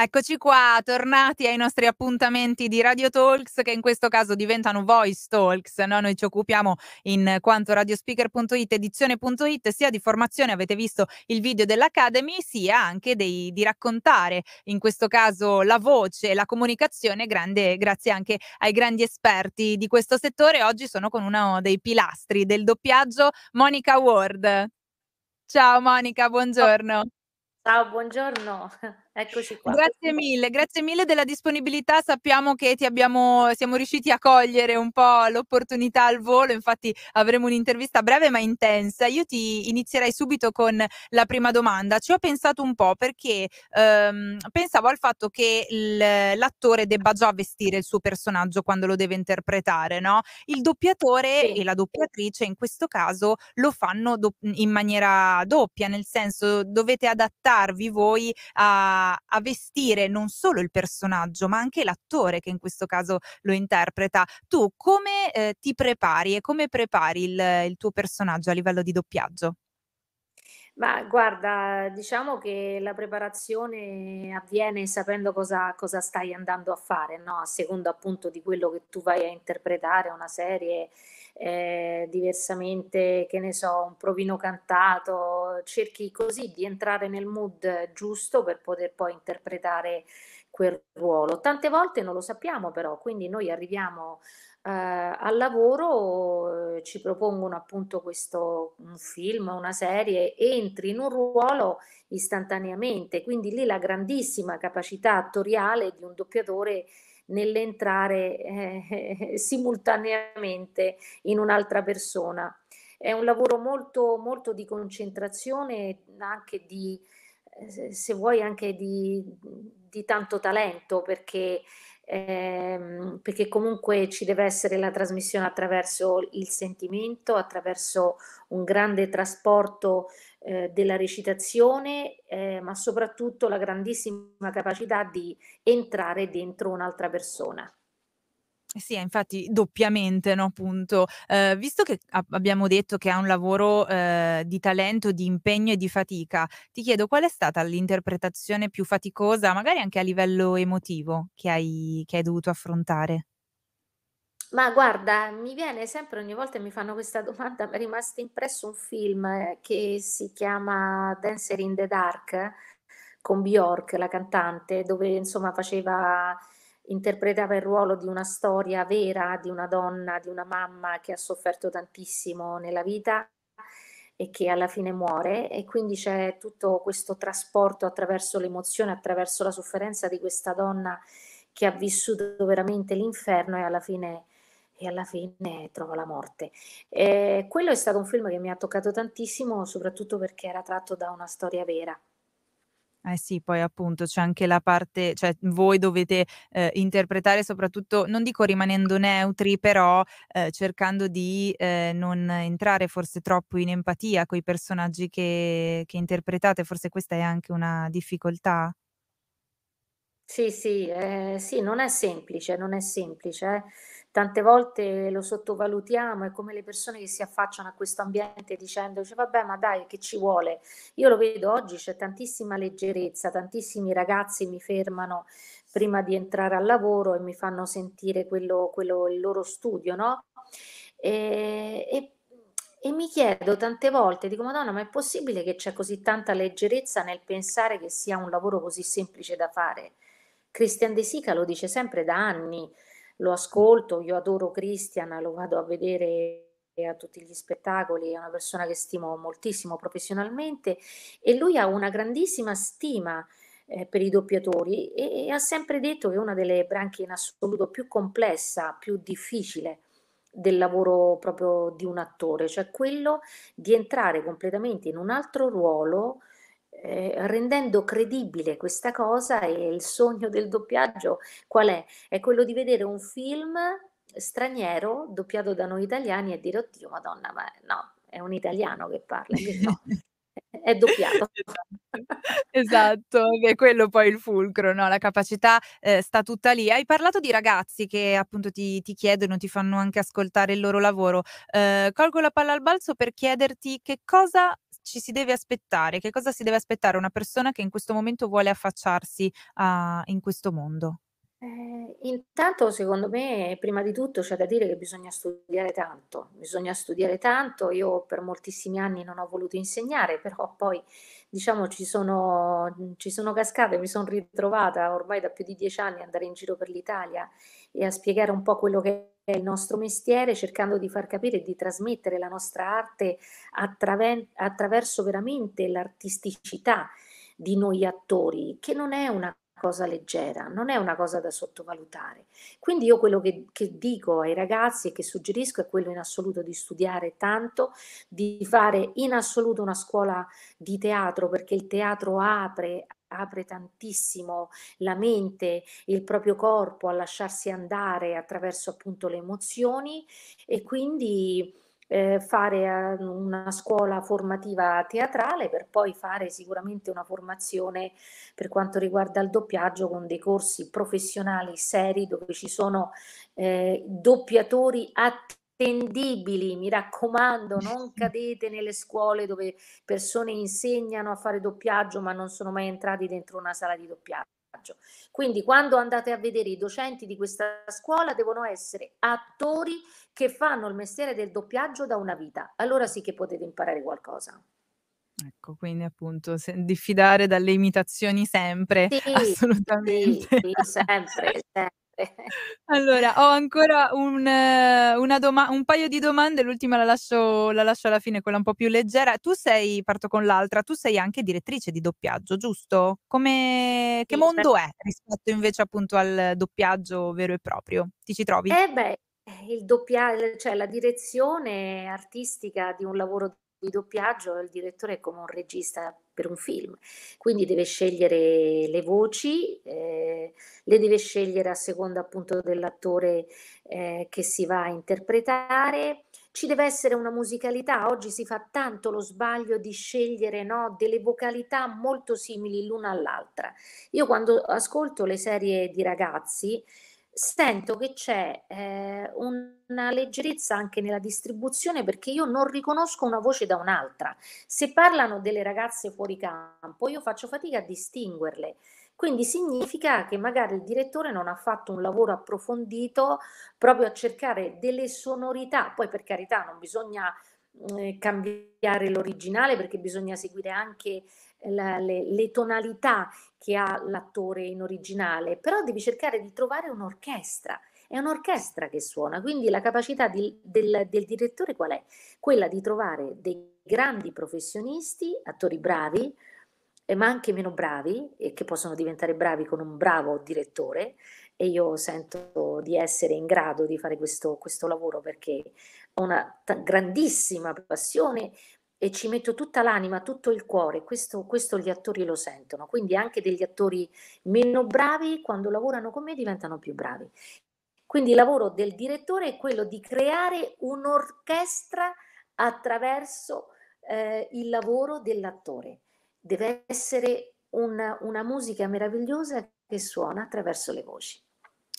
Eccoci qua, tornati ai nostri appuntamenti di Radio Talks che in questo caso diventano Voice Talks. No? Noi ci occupiamo in quanto radiospeaker.it, edizione.it, sia di formazione, avete visto il video dell'Academy, sia anche dei, di raccontare in questo caso la voce e la comunicazione, grande, grazie anche ai grandi esperti di questo settore. Oggi sono con uno dei pilastri del doppiaggio, Monica Ward. Ciao Monica, buongiorno. Ciao, buongiorno. Eccoci qua. Grazie mille, grazie mille della disponibilità. Sappiamo che ti abbiamo, siamo riusciti a cogliere un po' l'opportunità al volo, infatti avremo un'intervista breve ma intensa. Io ti inizierei subito con la prima domanda. Ci ho pensato un po' perché ehm, pensavo al fatto che il, l'attore debba già vestire il suo personaggio quando lo deve interpretare, no? Il doppiatore sì. e la doppiatrice in questo caso lo fanno do- in maniera doppia, nel senso dovete adattarvi voi a a, vestire non solo il personaggio, ma anche l'attore che in questo caso lo interpreta. Tu come eh, ti prepari e come prepari il, il tuo personaggio a livello di doppiaggio? Ma guarda, diciamo che la preparazione avviene sapendo cosa, cosa stai andando a fare, no? a secondo appunto di quello che tu vai a interpretare, una serie, eh, diversamente, che ne so, un provino cantato, cerchi così di entrare nel mood giusto per poter poi interpretare quel ruolo. Tante volte non lo sappiamo però, quindi noi arriviamo eh, al lavoro, eh, ci propongono appunto questo un film, una serie, entri in un ruolo istantaneamente, quindi lì la grandissima capacità attoriale di un doppiatore nell'entrare eh, simultaneamente in un'altra persona. È un lavoro molto, molto di concentrazione, anche di, eh, se vuoi, anche di, di tanto talento, perché eh, perché comunque ci deve essere la trasmissione attraverso il sentimento, attraverso un grande trasporto eh, della recitazione, eh, ma soprattutto la grandissima capacità di entrare dentro un'altra persona. Eh sì, eh, infatti doppiamente, no, appunto. Ehm, visto che a abbiamo detto che ha un lavoro, ehm, di talento, di impegno e di fatica, ti chiedo qual è stata l'interpretazione più faticosa, magari anche a livello emotivo, che hai che hai dovuto affrontare? Ma guarda, mi viene sempre ogni volta mi fanno questa domanda, mi è rimasto impresso un film, eh, che si chiama Dancer in the Dark con Bjork, la cantante, dove insomma faceva interpretava il ruolo di una storia vera, di una donna, di una mamma che ha sofferto tantissimo nella vita e che alla fine muore e quindi c'è tutto questo trasporto attraverso l'emozione, attraverso la sofferenza di questa donna che ha vissuto veramente l'inferno e alla fine, e alla fine trova la morte. Eh, quello è stato un film che mi ha toccato tantissimo, soprattutto perché era tratto da una storia vera. Eh sì, poi appunto c'è anche la parte, cioè voi dovete eh, interpretare soprattutto, non dico rimanendo neutri, però eh, cercando di eh, non entrare forse troppo in empatia con i personaggi che, che interpretate, forse questa è anche una difficoltà? Sì, sì, eh, sì, non è semplice, non è semplice. eh tante volte lo sottovalutiamo, è come le persone che si affacciano a questo ambiente dicendoci cioè, vabbè ma dai che ci vuole, io lo vedo oggi c'è tantissima leggerezza, tantissimi ragazzi mi fermano prima di entrare al lavoro e mi fanno sentire quello, quello il loro studio, no? E, e, e, mi chiedo tante volte, dico Madonna, ma è possibile che c'è così tanta leggerezza nel pensare che sia un lavoro così semplice da fare? Christian De Sica lo dice sempre da anni, lo ascolto, io adoro Christian, lo vado a vedere a tutti gli spettacoli, è una persona che stimo moltissimo professionalmente e lui ha una grandissima stima eh, per i doppiatori e, e, ha sempre detto che è una delle branche in assoluto più complessa, più difficile del lavoro proprio di un attore, cioè quello di entrare completamente in un altro ruolo eh, rendendo credibile questa cosa e il sogno del doppiaggio qual è? È quello di vedere un film straniero doppiato da noi italiani e dire oddio madonna ma no, è un italiano che parla, no, è doppiato. Esatto, esatto è quello poi il fulcro, no? la capacità eh, sta tutta lì. Hai parlato di ragazzi che appunto ti, ti chiedono, ti fanno anche ascoltare il loro lavoro. Eh, colgo la palla al balzo per chiederti che cosa ci si deve aspettare? Che cosa si deve aspettare una persona che in questo momento vuole affacciarsi a, ah, in questo mondo? Eh, intanto, secondo me, prima di tutto c'è da dire che bisogna studiare tanto, bisogna studiare tanto. Io per moltissimi anni non ho voluto insegnare, però poi diciamo ci sono, ci sono cascata mi sono ritrovata ormai da più di dieci anni ad andare in giro per l'Italia e a spiegare un po' quello che è il nostro mestiere, cercando di far capire e di trasmettere la nostra arte attraver- attraverso veramente l'artisticità di noi attori, che non è una cosa leggera, non è una cosa da sottovalutare. Quindi io quello che, che, dico ai ragazzi e che suggerisco è quello in assoluto di studiare tanto, di fare in assoluto una scuola di teatro perché il teatro apre apre tantissimo la mente, il proprio corpo a lasciarsi andare attraverso appunto le emozioni e quindi eh, fare eh, una scuola formativa teatrale per poi fare sicuramente una formazione per quanto riguarda il doppiaggio con dei corsi professionali seri dove ci sono eh, doppiatori attivi attendibili, mi raccomando, non cadete nelle scuole dove persone insegnano a fare doppiaggio ma non sono mai entrati dentro una sala di doppiaggio messaggio. Quindi quando andate a vedere i docenti di questa scuola devono essere attori che fanno il mestiere del doppiaggio da una vita. Allora sì che potete imparare qualcosa. Ecco, quindi appunto se, diffidare dalle imitazioni sempre, sì, assolutamente. Sì, sì sempre, sempre niente. Allora, ho ancora un, eh, doma- un, paio di domande, l'ultima la lascio, la lascio alla fine, quella un po' più leggera. Tu sei, parto con l'altra, tu sei anche direttrice di doppiaggio, giusto? Come, sì, che mondo per... è rispetto invece appunto al doppiaggio vero e proprio? Ti ci trovi? Eh beh, il doppiaggio, cioè la direzione artistica di un lavoro di doppiaggio, il direttore è come un regista per un film. Quindi deve scegliere le voci, eh, le deve scegliere a seconda appunto dell'attore eh, che si va a interpretare. Ci deve essere una musicalità, oggi si fa tanto lo sbaglio di scegliere no, delle vocalità molto simili l'una all'altra. Io quando ascolto le serie di ragazzi, sento che c'è eh, una leggerezza anche nella distribuzione perché io non riconosco una voce da un'altra. Se parlano delle ragazze fuori campo, io faccio fatica a distinguerle. Quindi significa che magari il direttore non ha fatto un lavoro approfondito proprio a cercare delle sonorità. Poi per carità non bisogna mm, eh, cambiare l'originale perché bisogna seguire anche la, le, le, tonalità che ha l'attore in originale, però devi cercare di trovare un'orchestra. È un'orchestra che suona, quindi la capacità di, del, del direttore qual è? Quella di trovare dei grandi professionisti, attori bravi, eh, ma anche meno bravi e che possono diventare bravi con un bravo direttore e io sento di essere in grado di fare questo, questo lavoro perché ho una t- grandissima passione, e ci metto tutta l'anima, tutto il cuore, questo, questo gli attori lo sentono, quindi anche degli attori meno bravi quando lavorano con me diventano più bravi. Quindi il lavoro del direttore è quello di creare un'orchestra attraverso eh, il lavoro dell'attore. Deve essere una, una musica meravigliosa che suona attraverso le voci.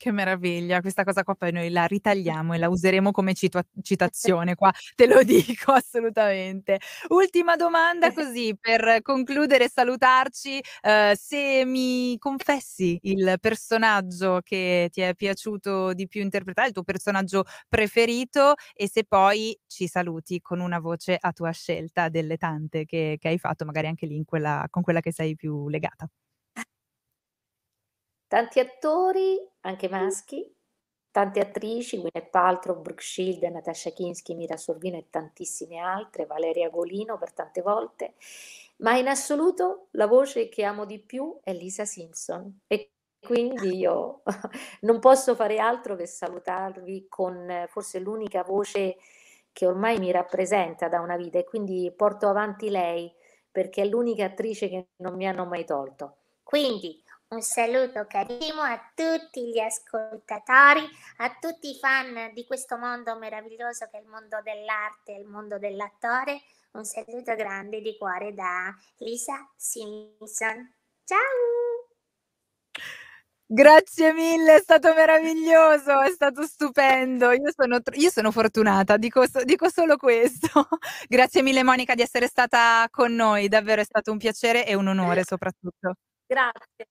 Che meraviglia, questa cosa qua poi noi la ritagliamo e la useremo come cito- citazione qua, te lo dico assolutamente. Ultima domanda così per concludere e salutarci, eh, se mi confessi il personaggio che ti è piaciuto di più interpretare, il tuo personaggio preferito e se poi ci saluti con una voce a tua scelta delle tante che, che hai fatto, magari anche lì quella, con quella che sei più legata. Tanti attori, anche maschi, tante attrici, Gwyneth Paltrow, Brooke Shield, Natasha Kinsky, Mira Sorvino e tantissime altre, Valeria Golino per tante volte, ma in assoluto la voce che amo di più è Lisa Simpson e quindi ah. io non posso fare altro che salutarvi con forse l'unica voce che ormai mi rappresenta da una vita e quindi porto avanti lei perché è l'unica attrice che non mi hanno mai tolto. Quindi un saluto carissimo a tutti gli ascoltatori, a tutti i fan di questo mondo meraviglioso che è il mondo dell'arte il mondo dell'attore. Un saluto grande di cuore da Lisa Simpson. Ciao! Grazie mille, è stato meraviglioso, è stato stupendo. Io sono, io sono fortunata, dico, dico, solo questo. Grazie mille Monica di essere stata con noi, davvero è stato un piacere e un onore soprattutto. Grazie.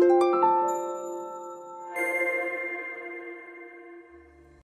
うん。